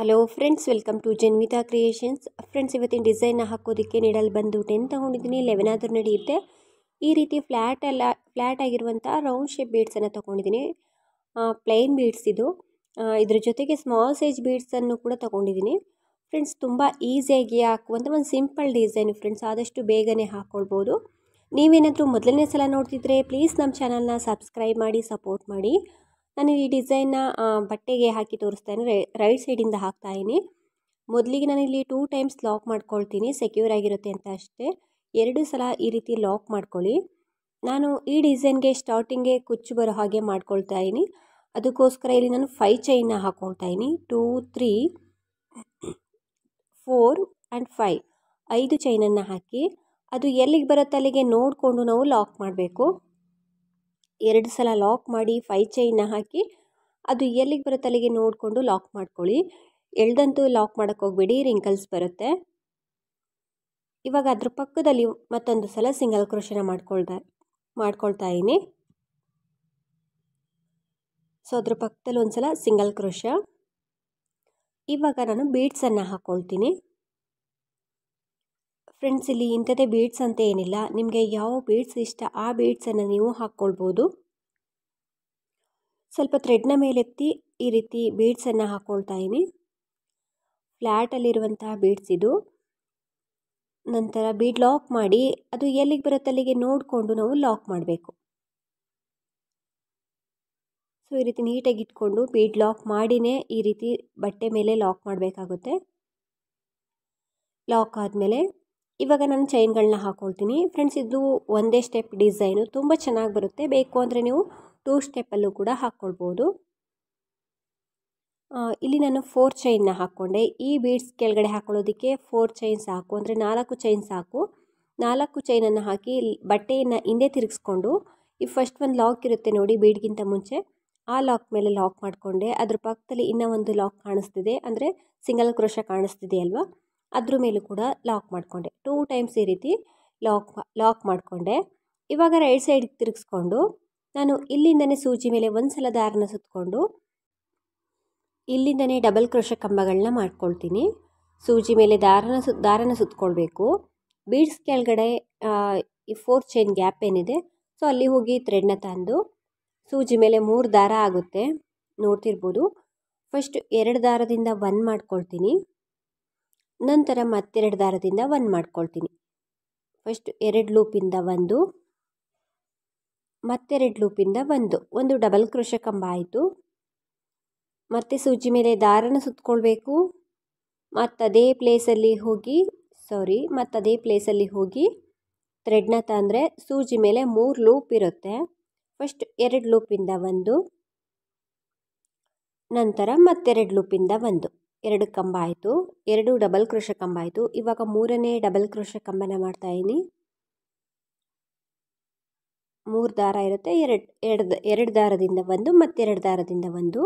hello friends welcome to Janvita creations friends ಇವತ್ತಿನ ಡಿಸೈನ್ನ ಹಾಕೋದಕ್ಕೆ ನೀಡಲು ಬಂದು ಟೆನ್ ತೊಗೊಂಡಿದ್ದೀನಿ ಲೆವೆನ್ ಆದರೂ ನಡೆಯುತ್ತೆ ಈ ರೀತಿ ಫ್ಲ್ಯಾಟ್ ಅಲ್ಲ ಫ್ಲ್ಯಾಟ್ ಆಗಿರುವಂಥ ರೌಂಡ್ ಶೇಪ್ ಬೀಡ್ಸನ್ನು ತೊಗೊಂಡಿದ್ದೀನಿ ಪ್ಲೈನ್ ಬೀಡ್ಸ್ ಇದು ಇದ್ರ ಜೊತೆಗೆ ಸ್ಮಾಲ್ ಸೈಜ್ ಬೀಡ್ಸನ್ನು ಕೂಡ ತೊಗೊಂಡಿದ್ದೀನಿ ಫ್ರೆಂಡ್ಸ್ ತುಂಬ ಈಸಿಯಾಗಿ ಹಾಕುವಂಥ ಒಂದು ಸಿಂಪಲ್ ಡಿಸೈನ್ ಫ್ರೆಂಡ್ಸ್ ಆದಷ್ಟು ಬೇಗನೆ ಹಾಕ್ಕೊಳ್ಬೋದು ನೀವೇನಾದರೂ ಮೊದಲನೇ ಸಲ ನೋಡ್ತಿದ್ರೆ ಪ್ಲೀಸ್ ನಮ್ಮ ಚಾನಲ್ನ ಸಬ್ಸ್ಕ್ರೈಬ್ ಮಾಡಿ ಸಪೋರ್ಟ್ ಮಾಡಿ ನಾನು ಈ ಡಿಸೈನ್ನ ಬಟ್ಟೆಗೆ ಹಾಕಿ ತೋರಿಸ್ತಾ ಇದ್ದೀನಿ ರೈಟ್ ಸೈಡಿಂದ ಹಾಕ್ತಾ ಇದ್ದೀನಿ ಮೊದಲಿಗೆ ಇಲ್ಲಿ ಟೂ ಟೈಮ್ಸ್ ಲಾಕ್ ಮಾಡ್ಕೊಳ್ತೀನಿ ಸೆಕ್ಯೂರ್ ಆಗಿರುತ್ತೆ ಅಂತ ಅಷ್ಟೇ ಎರಡು ಸಲ ಈ ರೀತಿ ಲಾಕ್ ಮಾಡ್ಕೊಳ್ಳಿ ನಾನು ಈ ಡಿಸೈನ್ಗೆ ಸ್ಟಾರ್ಟಿಂಗ್ಗೆ ಕುಚ್ಚು ಬರೋ ಹಾಗೆ ಮಾಡ್ಕೊಳ್ತಾ ಇದ್ದೀನಿ ಅದಕ್ಕೋಸ್ಕರ ಇಲ್ಲಿ ನಾನು ಫೈ ಚೈನ್ನ ಹಾಕ್ಕೊಳ್ತಾ ಇದ್ದೀನಿ two three four and five ಐದು ಚೈನನ್ನು ಹಾಕಿ ಅದು ಎಲ್ಲಿಗೆ ಬರುತ್ತೆ ಅಲ್ಲಿಗೆ ನೋಡಿಕೊಂಡು ನಾವು ಲಾಕ್ ಮಾಡಬೇಕು ಎರಡು ಸಲ ಲಾಕ್ ಮಾಡಿ ಫೈ ಚೈನ್ನ ಹಾಕಿ ಅದು ಎಲ್ಲಿಗೆ ಬರುತ್ತೆ ಅಲ್ಲಿಗೆ ನೋಡಿಕೊಂಡು ಲಾಕ್ ಮಾಡ್ಕೊಳ್ಳಿ ಎಳ್ದಂತೂ ಲಾಕ್ ಮಾಡೋಕ್ಕೆ ಹೋಗಬೇಡಿ ರಿಂಕಲ್ಸ್ ಬರುತ್ತೆ ಇವಾಗ ಅದ್ರ ಪಕ್ಕದಲ್ಲಿ ಮತ್ತೊಂದು ಸಲ ಸಿಂಗಲ್ ಕ್ರೋಶನ ಮಾಡ್ಕೊಳ್ತಾ ಮಾಡ್ಕೊಳ್ತಾ ಇದ್ದೀನಿ ಸೊ ಅದ್ರ ಪಕ್ಕದಲ್ಲಿ ಒಂದು ಸಲ ಸಿಂಗಲ್ ಕ್ರೋಷ ಇವಾಗ ನಾನು ಬೀಡ್ಸನ್ನು ಹಾಕ್ಕೊಳ್ತೀನಿ ಫ್ರೆಂಡ್ಸ್ ಇಲ್ಲಿ ಇಂಥದ್ದೇ ಬೀಡ್ಸ್ ಅಂತ ಏನಿಲ್ಲ ನಿಮಗೆ ಯಾವ ಬೀಡ್ಸ್ ಇಷ್ಟ ಆ ಬೀಡ್ಸನ್ನು ನೀವು ಹಾಕ್ಕೊಳ್ಬೋದು ಸ್ವಲ್ಪ ಥ್ರೆಡ್ನ ಮೇಲೆತ್ತಿ ಈ ರೀತಿ ಬೀಡ್ಸನ್ನು ಹಾಕ್ಕೊಳ್ತಾ ಇದ್ದೀನಿ ಫ್ಲ್ಯಾಟಲ್ಲಿರುವಂತಹ ಬೀಡ್ಸ್ ಇದು ನಂತರ ಬೀಡ್ ಲಾಕ್ ಮಾಡಿ ಅದು ಎಲ್ಲಿಗೆ ಬರುತ್ತೆ ಅಲ್ಲಿಗೆ ನೋಡಿಕೊಂಡು ನಾವು ಲಾಕ್ ಮಾಡಬೇಕು ಸೊ ಈ ರೀತಿ ನೀಟಾಗಿ ಇಟ್ಕೊಂಡು ಬೀಡ್ ಲಾಕ್ ಮಾಡಿನೇ ಈ ರೀತಿ ಬಟ್ಟೆ ಮೇಲೆ ಲಾಕ್ ಮಾಡಬೇಕಾಗುತ್ತೆ ಲಾಕ್ ಆದಮೇಲೆ ಇವಾಗ ನಾನು ಚೈನ್ಗಳನ್ನ ಹಾಕ್ಕೊಳ್ತೀನಿ ಫ್ರೆಂಡ್ಸ್ ಇದು ಒಂದೇ ಸ್ಟೆಪ್ ಡಿಸೈನು ತುಂಬ ಚೆನ್ನಾಗಿ ಬರುತ್ತೆ ಬೇಕು ಅಂದರೆ ನೀವು ಟೂ ಸ್ಟೆಪ್ಪಲ್ಲೂ ಕೂಡ ಹಾಕ್ಕೊಳ್ಬೋದು ಇಲ್ಲಿ ನಾನು ಫೋರ್ ಚೈನ್ನ ಹಾಕ್ಕೊಂಡೆ ಈ ಬೀಡ್ಸ್ ಕೆಳಗಡೆ ಹಾಕೊಳ್ಳೋದಕ್ಕೆ ಫೋರ್ ಚೈನ್ ಸಾಕು ಅಂದರೆ ನಾಲ್ಕು ಚೈನ್ ಸಾಕು ನಾಲ್ಕು ಚೈನನ್ನು ಹಾಕಿ ಬಟ್ಟೆಯನ್ನು ಹಿಂದೆ ತಿರುಗಿಸ್ಕೊಂಡು ಈ ಫಸ್ಟ್ ಒಂದು ಲಾಕ್ ಇರುತ್ತೆ ನೋಡಿ ಬೀಡ್ಗಿಂತ ಮುಂಚೆ ಆ ಲಾಕ್ ಮೇಲೆ ಲಾಕ್ ಮಾಡಿಕೊಂಡೆ ಅದ್ರ ಪಕ್ಕದಲ್ಲಿ ಇನ್ನೂ ಒಂದು ಲಾಕ್ ಕಾಣಿಸ್ತಿದೆ ಅಂದರೆ ಸಿಂಗಲ್ ಕ್ರೋಶ ಕಾಣಿಸ್ತಿದೆ ಅಲ್ವಾ ಅದ್ರ ಮೇಲೂ ಕೂಡ ಲಾಕ್ ಮಾಡಿಕೊಂಡೆ ಟೂ ಟೈಮ್ಸ್ ಈ ರೀತಿ ಲಾಕ್ ಲಾಕ್ ಮಾಡಿಕೊಂಡೆ ಇವಾಗ ರೈಟ್ ಸೈಡ್ ತಿರುಗಿಸ್ಕೊಂಡು ನಾನು ಇಲ್ಲಿಂದನೇ ಸೂಜಿ ಮೇಲೆ ಒಂದು ಸಲ ದಾರನ ಸುತ್ತಕೊಂಡು ಇಲ್ಲಿಂದನೇ ಡಬಲ್ ಕ್ರೋಶ ಕಂಬಗಳನ್ನ ಮಾಡ್ಕೊಳ್ತೀನಿ ಸೂಜಿ ಮೇಲೆ ದಾರನ ಸು ದಾರನ ಸುತ್ತಕೊಳ್ಬೇಕು ಬೀಡ್ಸ್ ಕೆಳಗಡೆ ಈ ಫೋರ್ ಚೈನ್ ಗ್ಯಾಪ್ ಏನಿದೆ ಸೊ ಅಲ್ಲಿ ಹೋಗಿ ಥ್ರೆಡ್ನ ತಂದು ಸೂಜಿ ಮೇಲೆ ಮೂರು ದಾರ ಆಗುತ್ತೆ ನೋಡ್ತಿರ್ಬೋದು ಫಸ್ಟ್ ಎರಡು ದಾರದಿಂದ ಒನ್ ಮಾಡ್ಕೊಳ್ತೀನಿ ನಂತರ ಮತ್ತೆರಡು ದಾರದಿಂದ ಒನ್ ಮಾಡ್ಕೊಳ್ತೀನಿ ಫಸ್ಟ್ ಎರಡು ಲೂಪಿಂದ ಒಂದು ಮತ್ತೆರಡು ಲೂಪಿಂದ ಒಂದು ಒಂದು ಡಬಲ್ ಕೃಷ ಕಂಬ ಆಯಿತು ಮತ್ತೆ ಸೂಜಿ ಮೇಲೆ ದಾರನ ಸುತ್ತಕೊಳ್ಬೇಕು ಮತ್ತು ಅದೇ ಪ್ಲೇಸಲ್ಲಿ ಹೋಗಿ ಸಾರಿ ಮತ್ತು ಅದೇ ಪ್ಲೇಸಲ್ಲಿ ಹೋಗಿ ಥ್ರೆಡ್ನ ತಂದರೆ ಸೂಜಿ ಮೇಲೆ ಮೂರು ಲೂಪ್ ಇರುತ್ತೆ ಫಸ್ಟ್ ಎರಡು ಲೂಪಿಂದ ಒಂದು ನಂತರ ಮತ್ತೆರಡು ಲೂಪಿಂದ ಒಂದು ಎರಡು ಕಂಬ ಆಯಿತು ಎರಡು ಡಬಲ್ ಕ್ರೋಶ ಕಂಬ ಆಯಿತು ಇವಾಗ ಮೂರನೇ ಡಬಲ್ ಕ್ರೋಶ ಕಂಬನ ಇದ್ದೀನಿ ಮೂರು ದಾರ ಇರುತ್ತೆ ಎರಡು ಎರಡು ಎರಡು ದಾರದಿಂದ ಒಂದು ಎರಡು ದಾರದಿಂದ ಒಂದು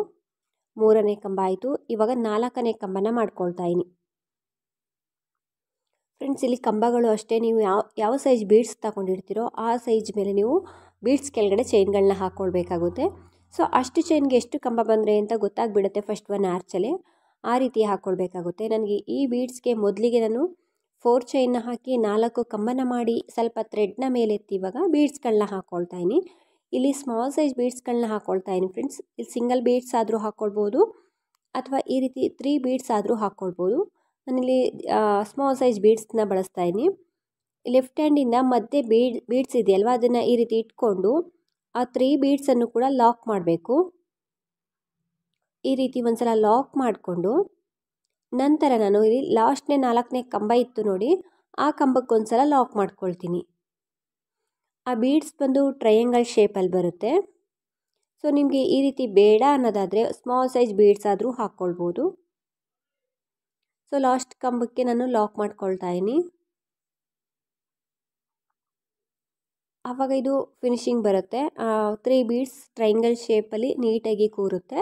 ಮೂರನೇ ಕಂಬ ಆಯಿತು ಇವಾಗ ನಾಲ್ಕನೇ ಕಂಬನ ಮಾಡ್ಕೊಳ್ತಾ ಇದ್ದೀನಿ ಫ್ರೆಂಡ್ಸ್ ಇಲ್ಲಿ ಕಂಬಗಳು ಅಷ್ಟೇ ನೀವು ಯಾವ ಯಾವ ಸೈಜ್ ಬೀಡ್ಸ್ ತಗೊಂಡಿರ್ತೀರೋ ಆ ಸೈಜ್ ಮೇಲೆ ನೀವು ಬೀಡ್ಸ್ ಕೆಳಗಡೆ ಚೈನ್ಗಳನ್ನ ಹಾಕ್ಕೊಳ್ಬೇಕಾಗುತ್ತೆ ಸೊ ಅಷ್ಟು ಚೈನ್ಗೆ ಎಷ್ಟು ಕಂಬ ಬಂದರೆ ಅಂತ ಗೊತ್ತಾಗ್ಬಿಡುತ್ತೆ ಫಸ್ಟ್ ಒನ್ ಆರ್ಚಲ್ಲಿ ಆ ರೀತಿ ಹಾಕ್ಕೊಳ್ಬೇಕಾಗುತ್ತೆ ನನಗೆ ಈ ಬೀಡ್ಸ್ಗೆ ಮೊದಲಿಗೆ ನಾನು ಫೋರ್ ಚೈನ್ನ ಹಾಕಿ ನಾಲ್ಕು ಕಂಬನ ಮಾಡಿ ಸ್ವಲ್ಪ ಥ್ರೆಡ್ನ ಮೇಲೆತ್ತಿ ಇವಾಗ ಬೀಡ್ಸ್ಗಳನ್ನ ಹಾಕ್ಕೊಳ್ತಾ ಇದ್ದೀನಿ ಇಲ್ಲಿ ಸ್ಮಾಲ್ ಸೈಜ್ ಬೀಡ್ಸ್ಗಳನ್ನ ಹಾಕ್ಕೊಳ್ತಾ ಇದ್ದೀನಿ ಫ್ರೆಂಡ್ಸ್ ಇಲ್ಲಿ ಸಿಂಗಲ್ ಬೀಡ್ಸ್ ಆದರೂ ಹಾಕ್ಕೊಳ್ಬೋದು ಅಥವಾ ಈ ರೀತಿ ತ್ರೀ ಬೀಡ್ಸ್ ಆದರೂ ಹಾಕ್ಕೊಳ್ಬೋದು ನಾನಿಲ್ಲಿ ಸ್ಮಾಲ್ ಸೈಜ್ ಬೀಡ್ಸ್ನ ಬಳಸ್ತಾ ಇದ್ದೀನಿ ಲೆಫ್ಟ್ ಹ್ಯಾಂಡಿಂದ ಮಧ್ಯೆ ಬೀಡ್ ಬೀಡ್ಸ್ ಇದೆಯಲ್ವ ಅದನ್ನು ಈ ರೀತಿ ಇಟ್ಕೊಂಡು ಆ ತ್ರೀ ಬೀಡ್ಸನ್ನು ಕೂಡ ಲಾಕ್ ಮಾಡಬೇಕು ಈ ರೀತಿ ಒಂದ್ಸಲ ಲಾಕ್ ಮಾಡಿಕೊಂಡು ನಂತರ ನಾನು ಇಲ್ಲಿ ಲಾಸ್ಟ್ನೇ ನಾಲ್ಕನೇ ಕಂಬ ಇತ್ತು ನೋಡಿ ಆ ಸಲ ಲಾಕ್ ಮಾಡ್ಕೊಳ್ತೀನಿ ಆ ಬೀಡ್ಸ್ ಬಂದು ಟ್ರಯಾಂಗಲ್ ಶೇಪಲ್ಲಿ ಬರುತ್ತೆ ಸೊ ನಿಮಗೆ ಈ ರೀತಿ ಬೇಡ ಅನ್ನೋದಾದರೆ ಸ್ಮಾಲ್ ಸೈಜ್ ಬೀಡ್ಸ್ ಆದರೂ ಹಾಕ್ಕೊಳ್ಬೋದು ಸೊ ಲಾಸ್ಟ್ ಕಂಬಕ್ಕೆ ನಾನು ಲಾಕ್ ಮಾಡ್ಕೊಳ್ತಾ ಇದ್ದೀನಿ ಆವಾಗ ಇದು ಫಿನಿಶಿಂಗ್ ಬರುತ್ತೆ ತ್ರೀ ಬೀಡ್ಸ್ ಟ್ರಯಾಂಗಲ್ ಶೇಪಲ್ಲಿ ನೀಟಾಗಿ ಕೂರುತ್ತೆ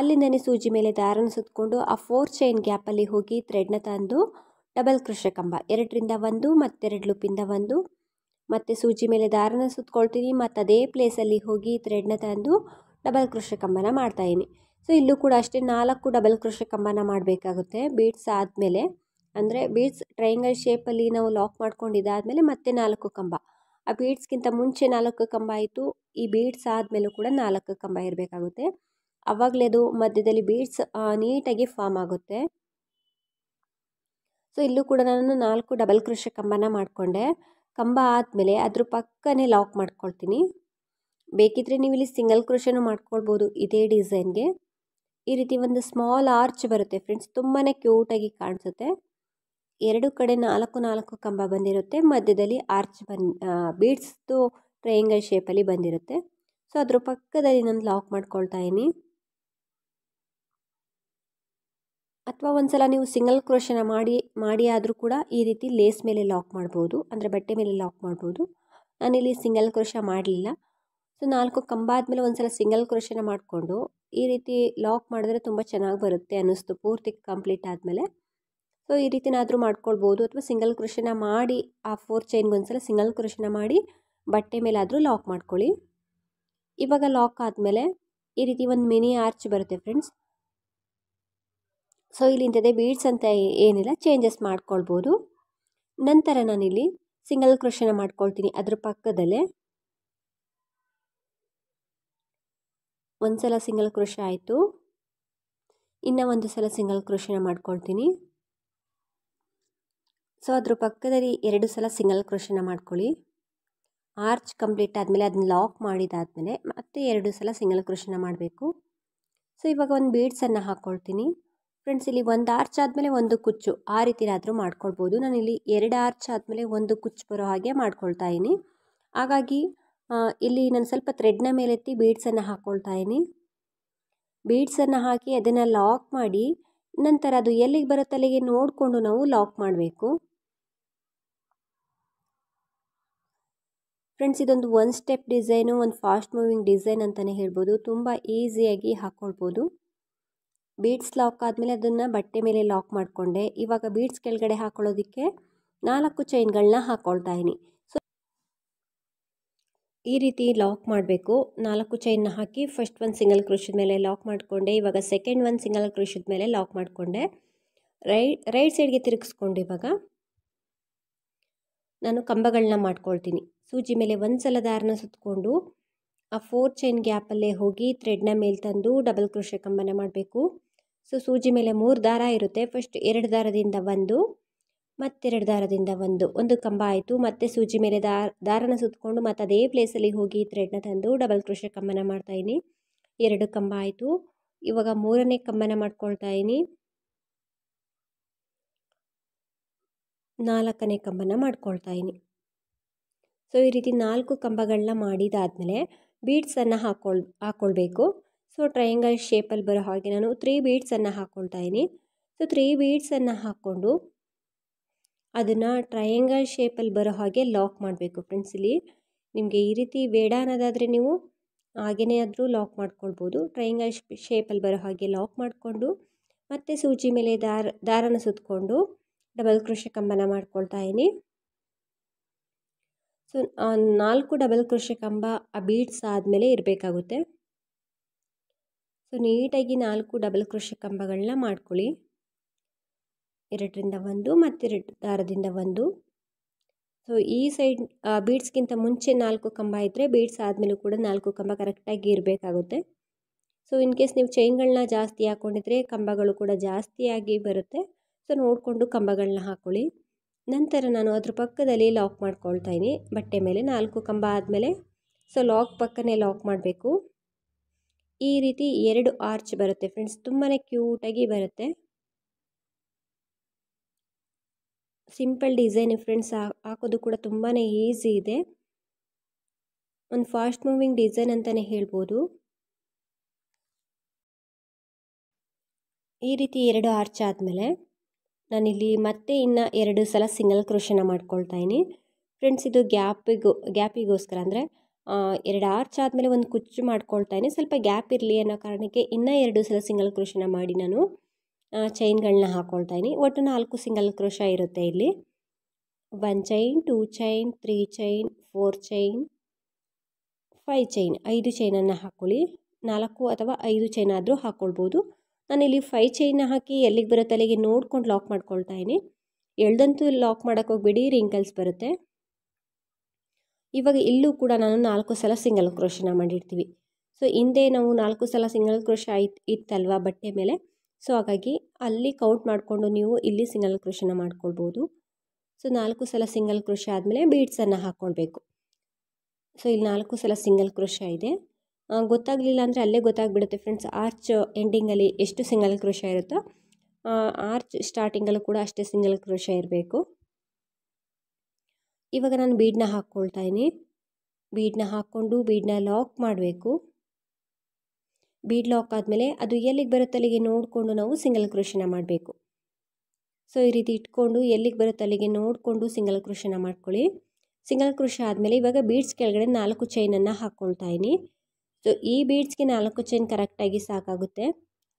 ಅಲ್ಲಿಂದನೇ ಸೂಜಿ ಮೇಲೆ ದಾರನ ಸುತ್ತಕೊಂಡು ಆ ಫೋರ್ ಚೈನ್ ಗ್ಯಾಪಲ್ಲಿ ಹೋಗಿ ಥ್ರೆಡ್ನ ತಂದು ಡಬಲ್ ಕೃಷ ಕಂಬ ಎರಡರಿಂದ ಒಂದು ಮತ್ತೆರಡು ಲೂಪಿಂದ ಒಂದು ಮತ್ತೆ ಸೂಜಿ ಮೇಲೆ ದಾರನ ಸುತ್ತಕೊಳ್ತೀನಿ ಮತ್ತು ಅದೇ ಪ್ಲೇಸಲ್ಲಿ ಹೋಗಿ ಥ್ರೆಡ್ನ ತಂದು ಡಬಲ್ ಕೃಷ ಕಂಬನ ಮಾಡ್ತಾಯೀನಿ ಸೊ ಇಲ್ಲೂ ಕೂಡ ಅಷ್ಟೇ ನಾಲ್ಕು ಡಬಲ್ ಕೃಷ ಕಂಬನ ಮಾಡಬೇಕಾಗುತ್ತೆ ಬೀಡ್ಸ್ ಆದಮೇಲೆ ಅಂದರೆ ಬೀಡ್ಸ್ ಟ್ರಯಾಂಗಲ್ ಶೇಪಲ್ಲಿ ನಾವು ಲಾಕ್ ಮಾಡ್ಕೊಂಡಿದ್ದಾದಮೇಲೆ ಮತ್ತೆ ನಾಲ್ಕು ಕಂಬ ಆ ಬೀಡ್ಸ್ಗಿಂತ ಮುಂಚೆ ನಾಲ್ಕು ಕಂಬ ಆಯಿತು ಈ ಬೀಡ್ಸ್ ಆದಮೇಲೂ ಕೂಡ ನಾಲ್ಕು ಕಂಬ ಇರಬೇಕಾಗುತ್ತೆ ಆವಾಗಲೇ ಅದು ಮಧ್ಯದಲ್ಲಿ ಬೀಡ್ಸ್ ನೀಟಾಗಿ ಫಾರ್ಮ್ ಆಗುತ್ತೆ ಸೊ ಇಲ್ಲೂ ಕೂಡ ನಾನು ನಾಲ್ಕು ಡಬಲ್ ಕೃಷಿ ಕಂಬನ ಮಾಡಿಕೊಂಡೆ ಕಂಬ ಆದಮೇಲೆ ಅದ್ರ ಪಕ್ಕನೇ ಲಾಕ್ ಮಾಡ್ಕೊಳ್ತೀನಿ ಬೇಕಿದ್ರೆ ನೀವು ಇಲ್ಲಿ ಸಿಂಗಲ್ ಕೃಷಿನೂ ಮಾಡ್ಕೊಳ್ಬೋದು ಇದೇ ಡಿಸೈನ್ಗೆ ಈ ರೀತಿ ಒಂದು ಸ್ಮಾಲ್ ಆರ್ಚ್ ಬರುತ್ತೆ ಫ್ರೆಂಡ್ಸ್ ತುಂಬಾ ಕ್ಯೂಟಾಗಿ ಕಾಣಿಸುತ್ತೆ ಎರಡು ಕಡೆ ನಾಲ್ಕು ನಾಲ್ಕು ಕಂಬ ಬಂದಿರುತ್ತೆ ಮಧ್ಯದಲ್ಲಿ ಆರ್ಚ್ ಬನ್ ಬೀಡ್ಸ್ದು ಟ್ರಯಾಂಗಲ್ ಶೇಪಲ್ಲಿ ಬಂದಿರುತ್ತೆ ಸೊ ಅದ್ರ ಪಕ್ಕದಲ್ಲಿ ನಾನು ಲಾಕ್ ಮಾಡ್ಕೊಳ್ತಾ ಇದ್ದೀನಿ ಅಥವಾ ಒಂದು ನೀವು ಸಿಂಗಲ್ ಕ್ರೋಶನ ಮಾಡಿ ಮಾಡಿ ಆದರೂ ಕೂಡ ಈ ರೀತಿ ಲೇಸ್ ಮೇಲೆ ಲಾಕ್ ಮಾಡ್ಬೋದು ಅಂದರೆ ಬಟ್ಟೆ ಮೇಲೆ ಲಾಕ್ ಮಾಡ್ಬೋದು ನಾನಿಲ್ಲಿ ಸಿಂಗಲ್ ಕ್ರೋಶ ಮಾಡಲಿಲ್ಲ ಸೊ ನಾಲ್ಕು ಕಂಬ ಆದಮೇಲೆ ಒಂದು ಸಲ ಸಿಂಗಲ್ ಕ್ರೋಶನ ಮಾಡಿಕೊಂಡು ಈ ರೀತಿ ಲಾಕ್ ಮಾಡಿದ್ರೆ ತುಂಬ ಚೆನ್ನಾಗಿ ಬರುತ್ತೆ ಅನ್ನಿಸ್ತು ಪೂರ್ತಿ ಕಂಪ್ಲೀಟ್ ಆದಮೇಲೆ ಸೊ ಈ ರೀತಿನಾದರೂ ಮಾಡ್ಕೊಳ್ಬೋದು ಅಥವಾ ಸಿಂಗಲ್ ಕ್ರೋಶನ ಮಾಡಿ ಆ ಫೋರ್ ಚೈನ್ಗೆ ಒಂದು ಸಲ ಸಿಂಗಲ್ ಕ್ರೋಶನ ಮಾಡಿ ಬಟ್ಟೆ ಮೇಲಾದರೂ ಲಾಕ್ ಮಾಡ್ಕೊಳ್ಳಿ ಇವಾಗ ಲಾಕ್ ಆದಮೇಲೆ ಈ ರೀತಿ ಒಂದು ಮಿನಿ ಆರ್ಚ್ ಬರುತ್ತೆ ಫ್ರೆಂಡ್ಸ್ ಸೊ ಇಲ್ಲಿಂತದೇ ಬೀಡ್ಸ್ ಅಂತ ಏನಿಲ್ಲ ಚೇಂಜಸ್ ಮಾಡ್ಕೊಳ್ಬೋದು ನಂತರ ನಾನಿಲ್ಲಿ ಸಿಂಗಲ್ ಕ್ರೋಶನ ಮಾಡ್ಕೊಳ್ತೀನಿ ಅದ್ರ ಪಕ್ಕದಲ್ಲೇ ಒಂದು ಸಲ ಸಿಂಗಲ್ ಕ್ರೋಶ ಆಯಿತು ಇನ್ನು ಒಂದು ಸಲ ಸಿಂಗಲ್ ಕ್ರೋಶನ ಮಾಡ್ಕೊಳ್ತೀನಿ ಸೊ ಅದ್ರ ಪಕ್ಕದಲ್ಲಿ ಎರಡು ಸಲ ಸಿಂಗಲ್ ಕ್ರೋಶನ ಮಾಡ್ಕೊಳ್ಳಿ ಆರ್ಚ್ ಕಂಪ್ಲೀಟ್ ಆದಮೇಲೆ ಅದನ್ನ ಲಾಕ್ ಮಾಡಿದಾದಮೇಲೆ ಮತ್ತೆ ಎರಡು ಸಲ ಸಿಂಗಲ್ ಕ್ರೋಶನ ಮಾಡಬೇಕು ಸೊ ಇವಾಗ ಒಂದು ಬೀಡ್ಸನ್ನು ಹಾಕ್ಕೊಳ್ತೀನಿ ಫ್ರೆಂಡ್ಸ್ ಇಲ್ಲಿ ಒಂದು ಆರ್ಚ್ ಆದಮೇಲೆ ಒಂದು ಕುಚ್ಚು ಆ ರೀತಿನಾದರೂ ಮಾಡ್ಕೊಳ್ಬೋದು ನಾನಿಲ್ಲಿ ಎರಡು ಆರ್ಚ್ ಆದಮೇಲೆ ಒಂದು ಕುಚ್ಚು ಬರೋ ಹಾಗೆ ಮಾಡ್ಕೊಳ್ತಾ ಇದ್ದೀನಿ ಹಾಗಾಗಿ ಇಲ್ಲಿ ನಾನು ಸ್ವಲ್ಪ ಥ್ರೆಡ್ನ ಮೇಲೆತ್ತಿ ಬೀಡ್ಸನ್ನು ಹಾಕ್ಕೊಳ್ತಾ ಇದ್ದೀನಿ ಬೀಡ್ಸನ್ನು ಹಾಕಿ ಅದನ್ನು ಲಾಕ್ ಮಾಡಿ ನಂತರ ಅದು ಎಲ್ಲಿಗೆ ಬರುತ್ತೆ ಅಲ್ಲಿಗೆ ನೋಡಿಕೊಂಡು ನಾವು ಲಾಕ್ ಮಾಡಬೇಕು ಫ್ರೆಂಡ್ಸ್ ಇದೊಂದು ಒನ್ ಸ್ಟೆಪ್ ಡಿಸೈನು ಒಂದು ಫಾಸ್ಟ್ ಮೂವಿಂಗ್ ಡಿಸೈನ್ ಅಂತಲೇ ಹೇಳ್ಬೋದು ತುಂಬ ಈಸಿಯಾಗಿ ಹಾಕ್ಕೊಳ್ಬೋದು ಬೀಡ್ಸ್ ಲಾಕ್ ಆದಮೇಲೆ ಅದನ್ನು ಬಟ್ಟೆ ಮೇಲೆ ಲಾಕ್ ಮಾಡಿಕೊಂಡೆ ಇವಾಗ ಬೀಡ್ಸ್ ಕೆಳಗಡೆ ಹಾಕೊಳ್ಳೋದಕ್ಕೆ ನಾಲ್ಕು ಚೈನ್ಗಳನ್ನ ಹಾಕ್ಕೊಳ್ತಾ ಇದ್ದೀನಿ ಸೊ ಈ ರೀತಿ ಲಾಕ್ ಮಾಡಬೇಕು ನಾಲ್ಕು ಚೈನ್ನ ಹಾಕಿ ಫಸ್ಟ್ ಒಂದು ಸಿಂಗಲ್ ಕ್ರೋಶದ ಮೇಲೆ ಲಾಕ್ ಮಾಡಿಕೊಂಡೆ ಇವಾಗ ಸೆಕೆಂಡ್ ಒಂದು ಸಿಂಗಲ್ ಕ್ರೋಶದ ಮೇಲೆ ಲಾಕ್ ಮಾಡಿಕೊಂಡೆ ರೈ ರೈಟ್ ಸೈಡ್ಗೆ ತಿರುಗಿಸ್ಕೊಂಡು ಇವಾಗ ನಾನು ಕಂಬಗಳನ್ನ ಮಾಡ್ಕೊಳ್ತೀನಿ ಸೂಜಿ ಮೇಲೆ ಒಂದು ಸಲ ದಾರನ ಸುತ್ತಕೊಂಡು ಆ ಫೋರ್ ಚೈನ್ ಗ್ಯಾಪಲ್ಲೇ ಹೋಗಿ ಥ್ರೆಡ್ನ ಮೇಲೆ ತಂದು ಡಬಲ್ ಕ್ರೋಶೆ ಕಂಬನ ಮಾಡಬೇಕು ಸೊ ಸೂಜಿ ಮೇಲೆ ಮೂರು ದಾರ ಇರುತ್ತೆ ಫಸ್ಟ್ ಎರಡು ದಾರದಿಂದ ಒಂದು ಮತ್ತೆರಡು ದಾರದಿಂದ ಒಂದು ಒಂದು ಕಂಬ ಆಯಿತು ಮತ್ತೆ ಸೂಜಿ ಮೇಲೆ ದಾರ ದಾರನ ಸುತ್ತಕೊಂಡು ಮತ್ತು ಅದೇ ಪ್ಲೇಸಲ್ಲಿ ಹೋಗಿ ಥ್ರೆಡ್ನ ತಂದು ಡಬಲ್ ಕ್ರೋಶ ಕಂಬನ ಮಾಡ್ತಾಯಿನಿ ಎರಡು ಕಂಬ ಆಯಿತು ಇವಾಗ ಮೂರನೇ ಕಂಬನ ಮಾಡ್ಕೊಳ್ತಾ ನಾಲ್ಕನೇ ಕಂಬನ ಮಾಡ್ಕೊಳ್ತಾ ಇದೀನಿ ಸೊ ಈ ರೀತಿ ನಾಲ್ಕು ಕಂಬಗಳನ್ನ ಮಾಡಿದಾದಮೇಲೆ ಬೀಡ್ಸನ್ನು ಹಾಕೊಳ್ ಹಾಕ್ಕೊಳ್ಬೇಕು ಸೊ ಟ್ರಯಾಂಗಲ್ ಶೇಪಲ್ಲಿ ಬರೋ ಹಾಗೆ ನಾನು ತ್ರೀ ಬೀಡ್ಸನ್ನು ಹಾಕ್ಕೊಳ್ತಾ ಇದ್ದೀನಿ ಸೊ ತ್ರೀ ಬೀಡ್ಸನ್ನು ಹಾಕ್ಕೊಂಡು ಅದನ್ನು ಟ್ರಯಂಗಲ್ ಶೇಪಲ್ಲಿ ಬರೋ ಹಾಗೆ ಲಾಕ್ ಮಾಡಬೇಕು ಫ್ರೆಂಡ್ಸ್ ಇಲ್ಲಿ ನಿಮಗೆ ಈ ರೀತಿ ಬೇಡ ಅನ್ನೋದಾದರೆ ನೀವು ಹಾಗೆಯೇ ಆದರೂ ಲಾಕ್ ಮಾಡ್ಕೊಳ್ಬೋದು ಟ್ರಯಾಂಗಲ್ ಶೇಪಲ್ಲಿ ಬರೋ ಹಾಗೆ ಲಾಕ್ ಮಾಡಿಕೊಂಡು ಮತ್ತೆ ಸೂಜಿ ಮೇಲೆ ದಾರ ದಾರನ ಸುತ್ತಕೊಂಡು ಡಬಲ್ ಕೃಷಿ ಕಂಬನ ಮಾಡ್ಕೊಳ್ತಾ ಇದ್ದೀನಿ ಸೊ ನಾಲ್ಕು ಡಬಲ್ ಕೃಷಿ ಕಂಬ ಆ ಬೀಡ್ಸ್ ಆದಮೇಲೆ ಇರಬೇಕಾಗುತ್ತೆ ಸೊ ನೀಟಾಗಿ ನಾಲ್ಕು ಡಬಲ್ ಕೃಷಿ ಕಂಬಗಳನ್ನ ಮಾಡ್ಕೊಳ್ಳಿ ಎರಡರಿಂದ ಒಂದು ಮತ್ತೆರಡು ದಾರದಿಂದ ಒಂದು ಸೊ ಈ ಸೈಡ್ ಬೀಡ್ಸ್ಗಿಂತ ಮುಂಚೆ ನಾಲ್ಕು ಕಂಬ ಇದ್ದರೆ ಬೀಡ್ಸ್ ಆದಮೇಲೂ ಕೂಡ ನಾಲ್ಕು ಕಂಬ ಕರೆಕ್ಟಾಗಿ ಇರಬೇಕಾಗುತ್ತೆ ಸೊ ಇನ್ ಕೇಸ್ ನೀವು ಚೈನ್ಗಳನ್ನ ಜಾಸ್ತಿ ಹಾಕ್ಕೊಂಡಿದ್ರೆ ಕಂಬಗಳು ಕೂಡ ಜಾಸ್ತಿಯಾಗಿ ಬರುತ್ತೆ ಸೊ ನೋಡಿಕೊಂಡು ಕಂಬಗಳನ್ನ ಹಾಕ್ಕೊಳ್ಳಿ ನಂತರ ನಾನು ಅದ್ರ ಪಕ್ಕದಲ್ಲಿ ಲಾಕ್ ಮಾಡ್ಕೊಳ್ತಾ ಇದ್ದೀನಿ ಬಟ್ಟೆ ಮೇಲೆ ನಾಲ್ಕು ಕಂಬ ಆದಮೇಲೆ ಸೊ ಲಾಕ್ ಪಕ್ಕನೇ ಲಾಕ್ ಮಾಡಬೇಕು ಈ ರೀತಿ ಎರಡು ಆರ್ಚ್ ಬರುತ್ತೆ ಫ್ರೆಂಡ್ಸ್ ತುಂಬಾ ಕ್ಯೂಟಾಗಿ ಬರುತ್ತೆ ಸಿಂಪಲ್ ಡಿಸೈನ್ ಫ್ರೆಂಡ್ಸ್ ಹಾಕೋದು ಕೂಡ ತುಂಬಾ ಈಸಿ ಇದೆ ಒಂದು ಫಾಸ್ಟ್ ಮೂವಿಂಗ್ ಡಿಸೈನ್ ಅಂತಲೇ ಹೇಳ್ಬೋದು ಈ ರೀತಿ ಎರಡು ಆರ್ಚ್ ಆದಮೇಲೆ ನಾನಿಲ್ಲಿ ಮತ್ತೆ ಇನ್ನು ಎರಡು ಸಲ ಸಿಂಗಲ್ ಮಾಡ್ಕೊಳ್ತಾ ಮಾಡ್ಕೊಳ್ತಾಯಿನಿ ಫ್ರೆಂಡ್ಸ್ ಇದು ಗ್ಯಾಪಿಗೋ ಗ್ಯಾಪಿಗೋಸ್ಕರ ಅಂದರೆ ಎರಡು ಆರ್ಚ್ ಆದಮೇಲೆ ಒಂದು ಕುಚ್ಚು ಇದ್ದೀನಿ ಸ್ವಲ್ಪ ಗ್ಯಾಪ್ ಇರಲಿ ಅನ್ನೋ ಕಾರಣಕ್ಕೆ ಇನ್ನೂ ಎರಡು ಸಲ ಸಿಂಗಲ್ ಕ್ರೋಶನ ಮಾಡಿ ನಾನು ಚೈನ್ಗಳನ್ನ ಹಾಕ್ಕೊಳ್ತಾಯಿನಿ ಒಟ್ಟು ನಾಲ್ಕು ಸಿಂಗಲ್ ಕ್ರೋಶ ಇರುತ್ತೆ ಇಲ್ಲಿ one chain two chain three chain four chain five chain ಐದು ಚೈನನ್ನು ಹಾಕ್ಕೊಳ್ಳಿ ನಾಲ್ಕು ಅಥವಾ ಐದು ಚೈನ್ ಆದರೂ ಹಾಕ್ಕೊಳ್ಬೋದು ನಾನು ಇಲ್ಲಿ ಫೈ ಚೈನ್ನ ಹಾಕಿ ಎಲ್ಲಿಗೆ ಬರುತ್ತೆ ಅಲ್ಲಿಗೆ ನೋಡ್ಕೊಂಡು ಲಾಕ್ ಮಾಡ್ಕೊಳ್ತಾಯಿನಿ ಎಳ್ದಂತೂ ಲಾಕ್ ಮಾಡೋಕ್ಕೆ ರಿಂಕಲ್ಸ್ ಬರುತ್ತೆ ಇವಾಗ ಇಲ್ಲೂ ಕೂಡ ನಾನು ನಾಲ್ಕು ಸಲ ಸಿಂಗಲ್ ಕ್ರೋಶನ ಮಾಡಿರ್ತೀವಿ ಸೊ ಹಿಂದೆ ನಾವು ನಾಲ್ಕು ಸಲ ಸಿಂಗಲ್ ಕ್ರೋಶ ಇತ್ತಲ್ವ ಬಟ್ಟೆ ಮೇಲೆ ಸೊ ಹಾಗಾಗಿ ಅಲ್ಲಿ ಕೌಂಟ್ ಮಾಡಿಕೊಂಡು ನೀವು ಇಲ್ಲಿ ಸಿಂಗಲ್ ಕ್ರೋಶನ ಮಾಡ್ಕೊಳ್ಬೋದು ಸೊ ನಾಲ್ಕು ಸಲ ಸಿಂಗಲ್ ಕ್ರೋಶ ಆದಮೇಲೆ ಬೀಡ್ಸನ್ನು ಹಾಕ್ಕೊಳ್ಬೇಕು ಸೊ ಇಲ್ಲಿ ನಾಲ್ಕು ಸಲ ಸಿಂಗಲ್ ಕ್ರೋಶ ಇದೆ ಗೊತ್ತಾಗಲಿಲ್ಲ ಅಂದರೆ ಅಲ್ಲೇ ಗೊತ್ತಾಗ್ಬಿಡುತ್ತೆ ಫ್ರೆಂಡ್ಸ್ ಆರ್ಚ್ ಎಂಡಿಂಗಲ್ಲಿ ಎಷ್ಟು ಸಿಂಗಲ್ ಕ್ರೋಶ ಇರುತ್ತೋ ಆರ್ಚ್ ಸ್ಟಾರ್ಟಿಂಗಲ್ಲೂ ಕೂಡ ಅಷ್ಟೇ ಸಿಂಗಲ್ ಕ್ರೋಶ ಇರಬೇಕು ಇವಾಗ ನಾನು ಬೀಡನ್ನ ಹಾಕ್ಕೊಳ್ತಾಯಿ ಬೀಡನ್ನ ಹಾಕ್ಕೊಂಡು ಬೀಡನ್ನ ಲಾಕ್ ಮಾಡಬೇಕು ಬೀಡ್ ಲಾಕ್ ಆದಮೇಲೆ ಅದು ಎಲ್ಲಿಗೆ ಬರುತ್ತೆ ಅಲ್ಲಿಗೆ ನೋಡಿಕೊಂಡು ನಾವು ಸಿಂಗಲ್ ಕೃಷಿನ ಮಾಡಬೇಕು ಸೊ ಈ ರೀತಿ ಇಟ್ಕೊಂಡು ಎಲ್ಲಿಗೆ ಬರುತ್ತೆ ಅಲ್ಲಿಗೆ ನೋಡಿಕೊಂಡು ಸಿಂಗಲ್ ಕೃಷಿನ ಮಾಡ್ಕೊಳ್ಳಿ ಸಿಂಗಲ್ ಕೃಷಿ ಆದಮೇಲೆ ಇವಾಗ ಬೀಡ್ಸ್ ಕೆಳಗಡೆ ನಾಲ್ಕು ಚೈನನ್ನು ಹಾಕ್ಕೊಳ್ತಾ ಇದ್ದೀನಿ ಸೊ ಈ ಬೀಡ್ಸ್ಗೆ ನಾಲ್ಕು ಚೈನ್ ಕರೆಕ್ಟಾಗಿ ಸಾಕಾಗುತ್ತೆ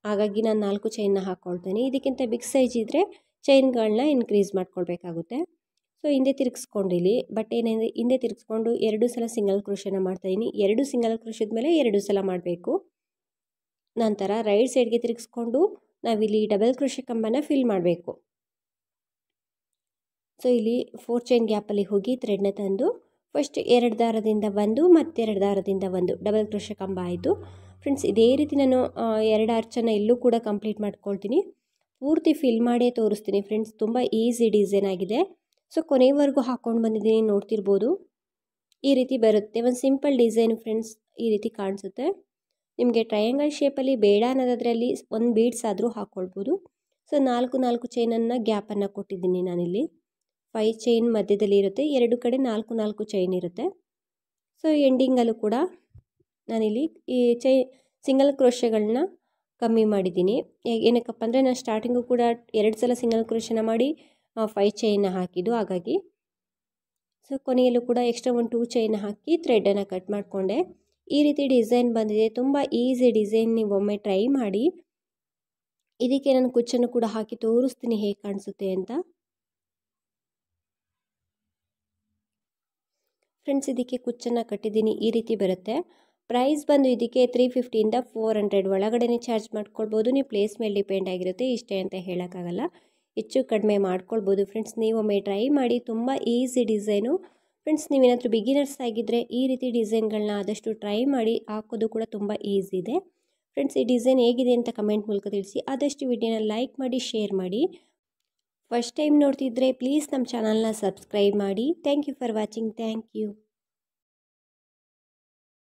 ಹಾಗಾಗಿ ನಾನು ನಾಲ್ಕು ಚೈನ್ನ ಹಾಕ್ಕೊಳ್ತೀನಿ ಇದಕ್ಕಿಂತ ಬಿಗ್ ಸೈಜ್ ಇದ್ದರೆ ಚೈನ್ಗಳನ್ನ ಇನ್ಕ್ರೀಸ್ ಮಾಡ್ಕೊಳ್ಬೇಕಾಗುತ್ತೆ ಸೊ ಹಿಂದೆ ಇಲ್ಲಿ ಬಟ್ ಏನೇನು ಹಿಂದೆ ತಿರುಗಿಸ್ಕೊಂಡು ಎರಡು ಸಲ ಸಿಂಗಲ್ ಮಾಡ್ತಾ ಇದೀನಿ ಎರಡು ಸಿಂಗಲ್ ಕ್ರೋಶದ ಮೇಲೆ ಎರಡು ಸಲ ಮಾಡಬೇಕು ನಂತರ ರೈಟ್ ಸೈಡ್ಗೆ ತಿರುಗಿಸ್ಕೊಂಡು ನಾವಿಲ್ಲಿ ಡಬಲ್ ಕೃಷಿ ಕಂಬನ ಫಿಲ್ ಮಾಡಬೇಕು ಸೊ ಇಲ್ಲಿ ಫೋರ್ ಚೈನ್ ಗ್ಯಾಪಲ್ಲಿ ಹೋಗಿ ಥ್ರೆಡ್ನ ತಂದು ಫಸ್ಟ್ ಎರಡು ದಾರದಿಂದ ಒಂದು ಮತ್ತೆರಡು ದಾರದಿಂದ ಒಂದು ಡಬಲ್ ಕೃಷಿ ಕಂಬ ಆಯಿತು ಫ್ರೆಂಡ್ಸ್ ಇದೇ ರೀತಿ ನಾನು ಎರಡು ಅರ್ಚನ ಇಲ್ಲೂ ಕೂಡ ಕಂಪ್ಲೀಟ್ ಮಾಡ್ಕೊಳ್ತೀನಿ ಪೂರ್ತಿ ಫಿಲ್ ಮಾಡೇ ತೋರಿಸ್ತೀನಿ ಫ್ರೆಂಡ್ಸ್ ತುಂಬ ಈಸಿ ಡಿಸೈನ್ ಆಗಿದೆ ಸೊ ಕೊನೆವರೆಗೂ ಹಾಕ್ಕೊಂಡು ಬಂದಿದ್ದೀನಿ ನೋಡ್ತಿರ್ಬೋದು ಈ ರೀತಿ ಬರುತ್ತೆ ಒಂದು ಸಿಂಪಲ್ ಡಿಸೈನ್ ಫ್ರೆಂಡ್ಸ್ ಈ ರೀತಿ ಕಾಣಿಸುತ್ತೆ ನಿಮಗೆ ಟ್ರಯಾಂಗಲ್ ಶೇಪಲ್ಲಿ ಬೇಡ ಅನ್ನೋದ್ರಲ್ಲಿ ಒಂದು ಬೀಡ್ಸ್ ಆದರೂ ಹಾಕ್ಕೊಳ್ಬೋದು ಸೊ ನಾಲ್ಕು ನಾಲ್ಕು ಚೈನನ್ನು ಗ್ಯಾಪನ್ನು ಕೊಟ್ಟಿದ್ದೀನಿ ನಾನಿಲ್ಲಿ ಫೈ ಚೈನ್ ಮಧ್ಯದಲ್ಲಿ ಇರುತ್ತೆ ಎರಡು ಕಡೆ ನಾಲ್ಕು ನಾಲ್ಕು ಚೈನ್ ಇರುತ್ತೆ ಸೊ ಎಂಡಿಂಗಲ್ಲೂ ಕೂಡ ನಾನಿಲ್ಲಿ ಈ ಚೈ ಸಿಂಗಲ್ ಕ್ರೋಶೆಗಳನ್ನ ಕಮ್ಮಿ ಮಾಡಿದ್ದೀನಿ ಏನಕ್ಕಪ್ಪ ಅಂದರೆ ನಾನು ಸ್ಟಾರ್ಟಿಂಗು ಕೂಡ ಎರಡು ಸಲ ಸಿಂಗಲ್ ಕ್ರೋಶನ ಮಾಡಿ ಫೈ ಚೈನ ಹಾಕಿದ್ದು ಹಾಗಾಗಿ ಸೊ ಕೊನೆಯಲ್ಲೂ ಕೂಡ ಎಕ್ಸ್ಟ್ರಾ ಒಂದು ಟೂ ಚೈನ್ ಹಾಕಿ ಥ್ರೆಡನ್ನು ಕಟ್ ಮಾಡಿಕೊಂಡೆ ಈ ರೀತಿ ಡಿಸೈನ್ ಬಂದಿದೆ ತುಂಬ ಈಸಿ ಡಿಸೈನ್ ನೀವು ಒಮ್ಮೆ ಟ್ರೈ ಮಾಡಿ ಇದಕ್ಕೆ ನಾನು ಕುಚ್ಚನ್ನು ಕೂಡ ಹಾಕಿ ತೋರಿಸ್ತೀನಿ ಹೇಗೆ ಕಾಣಿಸುತ್ತೆ ಅಂತ ಫ್ರೆಂಡ್ಸ್ ಇದಕ್ಕೆ ಕುಚ್ಚನ್ನು ಕಟ್ಟಿದ್ದೀನಿ ಈ ರೀತಿ ಬರುತ್ತೆ ಪ್ರೈಸ್ ಬಂದು ಇದಕ್ಕೆ ತ್ರೀ ಫಿಫ್ಟಿಯಿಂದ ಫೋರ್ ಹಂಡ್ರೆಡ್ ಒಳಗಡೆನೇ ಚಾರ್ಜ್ ಮಾಡ್ಕೊಳ್ಬೋದು ನೀವು ಪ್ಲೇಸ್ ಮೇಲೆ ಡಿಪೆಂಡ್ ಆಗಿರುತ್ತೆ ಇಷ್ಟೇ ಅಂತ ಹೇಳೋಕ್ಕಾಗಲ್ಲ ಹೆಚ್ಚು ಕಡಿಮೆ ಮಾಡ್ಕೊಳ್ಬೋದು ಫ್ರೆಂಡ್ಸ್ ನೀವೊಮ್ಮೆ ಟ್ರೈ ಮಾಡಿ ತುಂಬ ಈಸಿ ಡಿಸೈನು ಫ್ರೆಂಡ್ಸ್ ನೀವೇನಾದರೂ ಬಿಗಿನರ್ಸ್ ಆಗಿದ್ದರೆ ಈ ರೀತಿ ಡಿಸೈನ್ಗಳನ್ನ ಆದಷ್ಟು ಟ್ರೈ ಮಾಡಿ ಹಾಕೋದು ಕೂಡ ತುಂಬ ಈಸಿ ಇದೆ ಫ್ರೆಂಡ್ಸ್ ಈ ಡಿಸೈನ್ ಹೇಗಿದೆ ಅಂತ ಕಮೆಂಟ್ ಮೂಲಕ ತಿಳಿಸಿ ಆದಷ್ಟು ವಿಡಿಯೋನ ಲೈಕ್ ಮಾಡಿ ಶೇರ್ ಮಾಡಿ ಫಸ್ಟ್ ಟೈಮ್ ನೋಡ್ತಿದ್ರೆ ಪ್ಲೀಸ್ ನಮ್ಮ ಚಾನಲ್ನ ಸಬ್ಸ್ಕ್ರೈಬ್ ಮಾಡಿ thank you for watching thank you